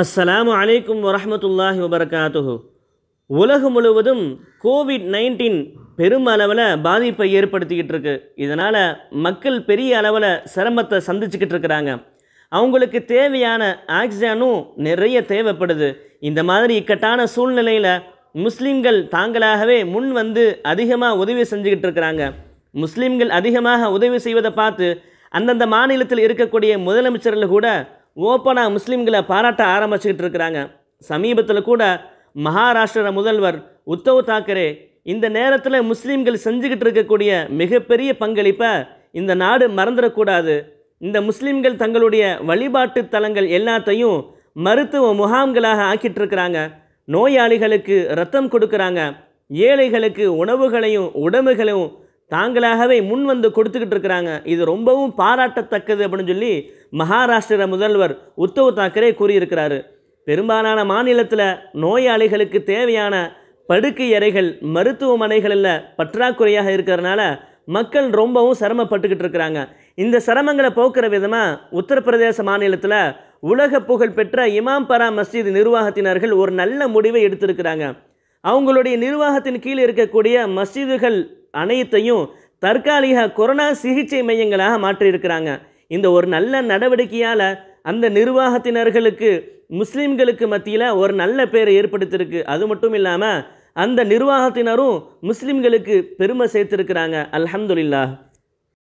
அஸ்ஸலாமு அலைக்கும் வரமத்துல்லாஹி வபர்காத்துஹு உலகம் முழுவதும் கோவிட் நைன்டீன் பெரும் அளவில் பாதிப்பை ஏற்படுத்திக்கிட்டு இருக்கு இதனால் மக்கள் பெரிய அளவில் சிரமத்தை சந்திச்சுக்கிட்டு இருக்கிறாங்க அவங்களுக்கு தேவையான ஆக்சிஜனும் நிறைய தேவைப்படுது இந்த மாதிரி இக்கட்டான சூழ்நிலையில் முஸ்லீம்கள் தாங்களாகவே முன் வந்து அதிகமாக உதவி செஞ்சுக்கிட்டு இருக்கிறாங்க முஸ்லீம்கள் அதிகமாக உதவி செய்வதை பார்த்து அந்தந்த மாநிலத்தில் இருக்கக்கூடிய முதலமைச்சர்கள் கூட ஓப்பனாக முஸ்லீம்களை பாராட்ட ஆரம்பிச்சுக்கிட்டு இருக்கிறாங்க சமீபத்தில் கூட மகாராஷ்டிர முதல்வர் உத்தவ் தாக்கரே இந்த நேரத்தில் முஸ்லீம்கள் செஞ்சுக்கிட்டு இருக்கக்கூடிய மிகப்பெரிய பங்களிப்பை இந்த நாடு மறந்துடக்கூடாது இந்த முஸ்லீம்கள் தங்களுடைய வழிபாட்டு தலங்கள் எல்லாத்தையும் மருத்துவ முகாம்களாக ஆக்கிட்டு இருக்கிறாங்க நோயாளிகளுக்கு ரத்தம் கொடுக்குறாங்க ஏழைகளுக்கு உணவுகளையும் உடம்புகளையும் தாங்களாகவே முன் வந்து கொடுத்துக்கிட்டு இருக்கிறாங்க இது ரொம்பவும் பாராட்டத்தக்கது அப்படின்னு சொல்லி மகாராஷ்டிர முதல்வர் உத்தவ் தாக்கரே கூறியிருக்கிறாரு பெரும்பாலான மாநிலத்தில் நோயாளிகளுக்கு தேவையான படுக்கை அறைகள் மருத்துவமனைகளில் பற்றாக்குறையாக இருக்கிறதுனால மக்கள் ரொம்பவும் சிரமப்பட்டுக்கிட்டு இருக்கிறாங்க இந்த சிரமங்களை போக்குற விதமாக உத்தரப்பிரதேச மாநிலத்தில் உலக புகழ்பெற்ற இமாம்பரா மஸ்ஜித் நிர்வாகத்தினர்கள் ஒரு நல்ல முடிவை எடுத்திருக்கிறாங்க அவங்களுடைய நிர்வாகத்தின் கீழ் இருக்கக்கூடிய மசிதுகள் அனைத்தையும் தற்காலிக கொரோனா சிகிச்சை மையங்களாக மாற்றியிருக்கிறாங்க இந்த ஒரு நல்ல நடவடிக்கையால் அந்த நிர்வாகத்தினர்களுக்கு முஸ்லீம்களுக்கு மத்தியில் ஒரு நல்ல பேரை ஏற்படுத்தியிருக்கு அது மட்டும் இல்லாமல் அந்த நிர்வாகத்தினரும் முஸ்லீம்களுக்கு பெருமை சேர்த்துருக்கிறாங்க அல்ஹம்துலில்லா